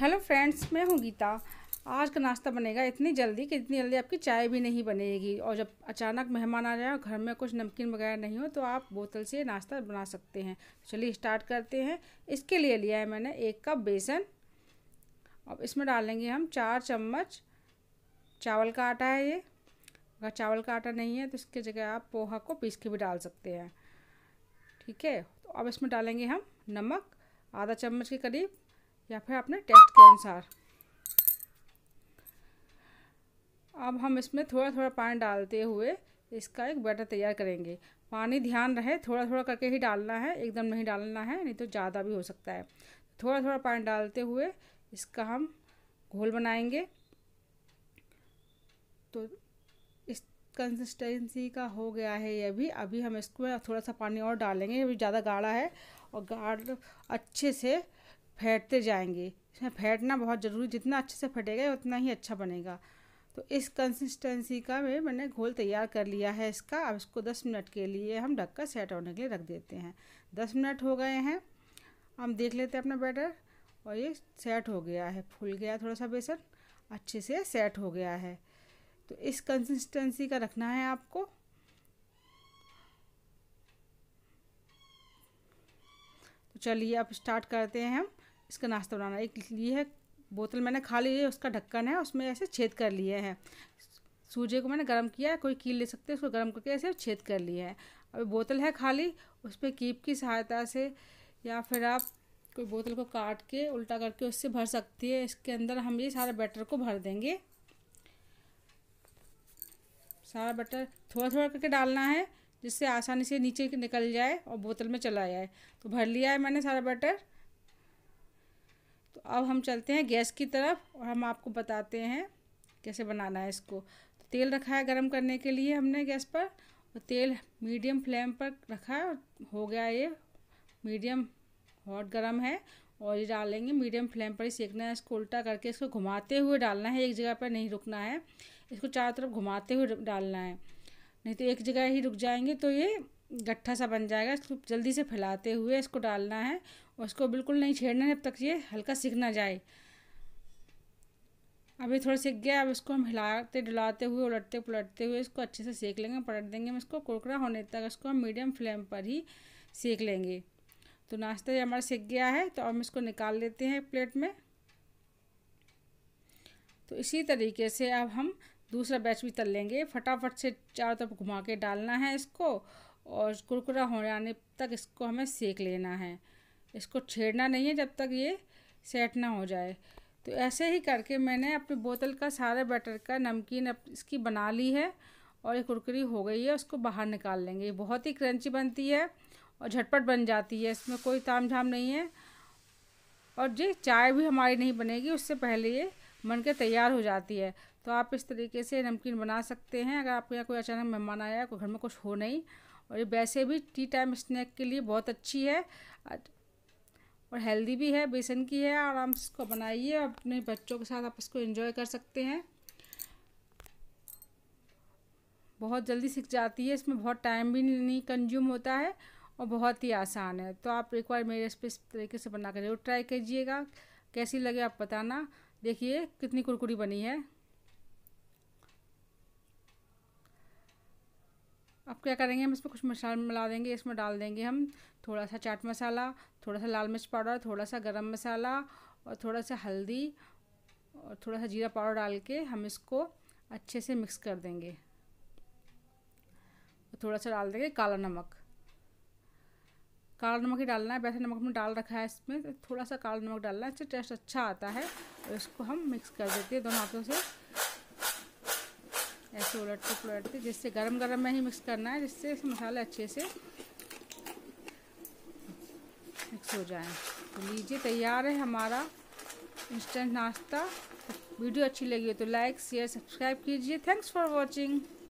hello friends मैं हूँ गीता आज का नाश्ता बनेगा इतनी जल्दी कि इतनी जल्दी आपकी चाय भी नहीं बनेगी और जब अचानक मेहमान आ जाए घर में कुछ नमकीन वगैरह नहीं हो तो आप बोतल से नाश्ता बना सकते हैं चलिए स्टार्ट करते हैं इसके लिए लिया है मैंने एक कप बेसन अब इसमें डालेंगे हम चार चम्मच चावल का आटा है ये अगर चावल का आटा नहीं है तो इसके जगह आप पोहा को पीस के भी डाल सकते हैं ठीक है तो अब इसमें डालेंगे हम नमक आधा चम्मच के करीब या फिर अपने टेस्ट के अनुसार अब हम इसमें थोड़ा थोड़ा पानी डालते हुए इसका एक बैटर तैयार करेंगे पानी ध्यान रहे थोड़ा थोड़ा करके ही डालना है एकदम नहीं डालना है नहीं तो ज़्यादा भी हो सकता है थोड़ा थोड़ा पानी डालते हुए इसका हम घोल बनाएंगे तो इस कंसिस्टेंसी का हो गया है ये भी अभी हम इसको थोड़ा सा पानी और डालेंगे अभी ज़्यादा गाढ़ा है और गाढ़ अच्छे से फेंटते जाएंगे इसमें फेंटना बहुत ज़रूरी जितना अच्छे से फटेगा उतना ही अच्छा बनेगा तो इस कंसिस्टेंसी का मैं मैंने घोल तैयार कर लिया है इसका अब इसको 10 मिनट के लिए हम ढककर सेट होने के लिए रख देते हैं 10 मिनट हो गए हैं हम देख लेते हैं अपना बैटर और ये सेट हो गया है फूल गया थोड़ा सा बेसन अच्छे से सेट हो गया है तो इस कंसिस्टेंसी का रखना है आपको तो चलिए अब स्टार्ट करते हैं हम इसका नाश्ता बनाना एक ली है बोतल मैंने खा ली है उसका ढक्कन है उसमें ऐसे छेद कर लिए हैं सूजे को मैंने गर्म किया है कोई कील ले सकते हैं उसको गर्म करके ऐसे छेद कर लिए है अब बोतल है खाली उस पर कीप की सहायता से या फिर आप कोई बोतल को काट के उल्टा करके उससे भर सकती है इसके अंदर हम ये सारे बैटर को भर देंगे सारा बैटर थोड़ा थोड़ा करके डालना है जिससे आसानी से नीचे निकल जाए और बोतल में चला जाए तो भर लिया है मैंने सारा बैटर तो अब हम चलते हैं गैस की तरफ और हम आपको बताते हैं कैसे बनाना है इसको तो तेल रखा है गर्म करने के लिए हमने गैस पर और तेल मीडियम फ्लेम पर रखा है हो गया ये मीडियम हॉट गर्म है और ये डालेंगे मीडियम फ्लेम पर ही सेकना है इसको उल्टा करके इसको घुमाते हुए डालना है एक जगह पर नहीं रुकना है इसको चारों तरफ घुमाते हुए डालना है नहीं तो एक जगह ही रुक जाएंगे तो ये गट्ठा सा बन जाएगा इसको जल्दी से फैलाते हुए इसको डालना है और इसको बिल्कुल नहीं छेड़ना है जब तक ये हल्का सीख ना जाए अभी थोड़ा सीख गया अब इसको हम हिलाते डुलाते हुए उलटते पुलटते हुए इसको अच्छे से सेक लेंगे पलट देंगे हम इसको कुरकुरा होने तक इसको हम मीडियम फ्लेम पर ही सेक लेंगे तो नाश्ता ये हमारा सेक गया है तो हम इसको निकाल लेते हैं प्लेट में तो इसी तरीके से अब हम दूसरा बैच भी तल लेंगे फटाफट से चारों तरफ घुमा के डालना है इसको और कुरकुरा हो जाने तक इसको हमें सेक लेना है इसको छेड़ना नहीं है जब तक ये सेट ना हो जाए तो ऐसे ही करके मैंने अपनी बोतल का सारे बैटर का नमकीन इसकी बना ली है और ये कुरकुरी हो गई है उसको बाहर निकाल लेंगे ये बहुत ही क्रंची बनती है और झटपट बन जाती है इसमें कोई ताम झाम नहीं है और जी चाय भी हमारी नहीं बनेगी उससे पहले ये बन के तैयार हो जाती है तो आप इस तरीके से नमकीन बना सकते हैं अगर आपके यहाँ कोई अचानक मेहमान आया कोई घर में कुछ हो नहीं और ये वैसे भी टी टाइम स्नैक के लिए बहुत अच्छी है और हेल्दी भी है बेसन की है आराम से इसको बनाइए अपने बच्चों के साथ आप इसको एंजॉय कर सकते हैं बहुत जल्दी सीख जाती है इसमें बहुत टाइम भी नहीं कंज्यूम होता है और बहुत ही आसान है तो आप एक बार मेरी रेसिपी इस तरीके से बना कर जरूर ट्राई कीजिएगा कैसी लगे आप बताना देखिए कितनी कुरकुरी बनी है अब क्या करेंगे हम इसमें कुछ मसाला मिला देंगे इसमें डाल देंगे हम थोड़ा सा चाट मसाला थोड़ा सा लाल मिर्च पाउडर थोड़ा सा गरम मसाला और थोड़ा सा हल्दी और थोड़ा सा जीरा पाउडर डाल के हम इसको अच्छे से मिक्स कर देंगे थोड़ा सा डाल देंगे काला नमक काला नमक ही डालना है वैसे नमक हमने डाल रखा है इसमें तो थोड़ा सा काला नमक डालना है इससे टेस्ट अच्छा आता है और इसको हम मिक्स कर देते हैं दोनों हाथों से इसको उलटते पलटते जिससे गरम गरम में ही मिक्स करना है जिससे मसाले अच्छे से मिक्स हो जाए तो लीजिए तैयार है हमारा इंस्टेंट नाश्ता वीडियो अच्छी लगी हो तो लाइक शेयर सब्सक्राइब कीजिए थैंक्स फॉर वॉचिंग